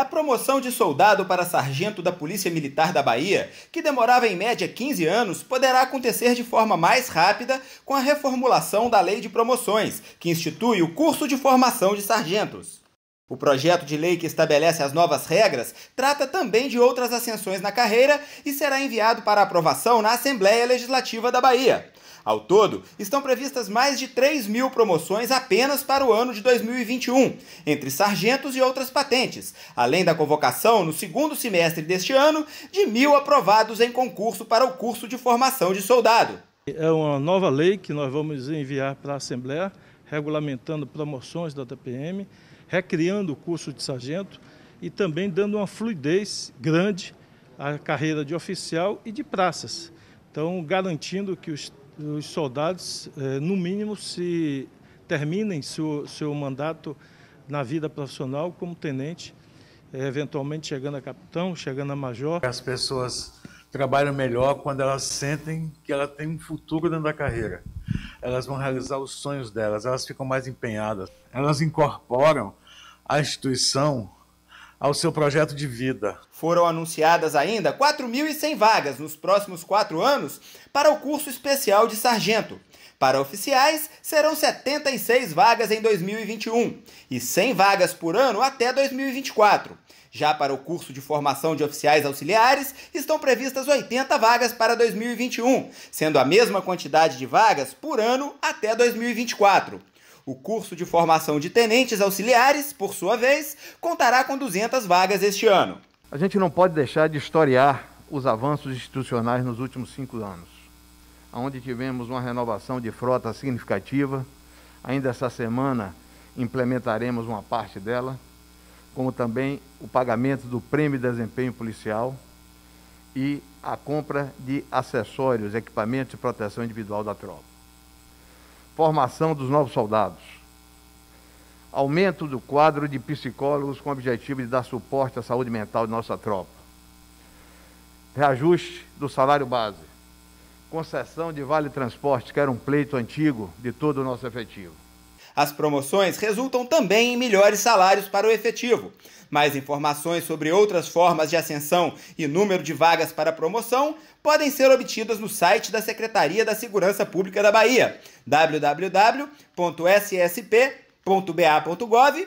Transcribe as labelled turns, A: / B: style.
A: A promoção de soldado para sargento da Polícia Militar da Bahia, que demorava em média 15 anos, poderá acontecer de forma mais rápida com a reformulação da Lei de Promoções, que institui o curso de formação de sargentos. O projeto de lei que estabelece as novas regras trata também de outras ascensões na carreira e será enviado para aprovação na Assembleia Legislativa da Bahia. Ao todo, estão previstas mais de 3 mil promoções apenas para o ano de 2021, entre sargentos e outras patentes, além da convocação no segundo semestre deste ano de mil aprovados em concurso para o curso de formação de
B: soldado. É uma nova lei que nós vamos enviar para a Assembleia, regulamentando promoções da TPM, recriando o curso de sargento e também dando uma fluidez grande à carreira de oficial e de praças. Então, garantindo que os os soldados, eh, no mínimo, se terminem seu, seu mandato na vida profissional como tenente, eh, eventualmente chegando a capitão, chegando a major. As pessoas trabalham melhor quando elas sentem que ela tem um futuro dentro da carreira. Elas vão realizar os sonhos delas, elas ficam mais empenhadas, elas incorporam a instituição ao seu projeto de vida. Foram anunciadas ainda 4.100 vagas nos próximos
A: quatro anos para o curso especial de sargento. Para oficiais, serão 76 vagas em 2021 e 100 vagas por ano até 2024. Já para o curso de formação de oficiais auxiliares, estão previstas 80 vagas para 2021, sendo a mesma quantidade de vagas por ano até 2024. O curso de formação de tenentes auxiliares, por sua vez, contará com 200
C: vagas este ano. A gente não pode deixar de historiar os avanços institucionais nos últimos cinco anos, onde tivemos uma renovação de frota significativa. Ainda essa semana implementaremos uma parte dela, como também o pagamento do prêmio de desempenho policial e a compra de acessórios, equipamentos de proteção individual da tropa formação dos novos soldados, aumento do quadro de psicólogos com o objetivo de dar suporte à saúde mental de nossa tropa, reajuste do salário base, concessão de vale-transporte, que era um pleito antigo de todo o nosso efetivo. As promoções resultam também em melhores salários para o efetivo. Mais
A: informações sobre outras formas de ascensão e número de vagas para promoção podem ser obtidas no site da Secretaria da Segurança Pública da Bahia, www.ssp.ba.gov.br.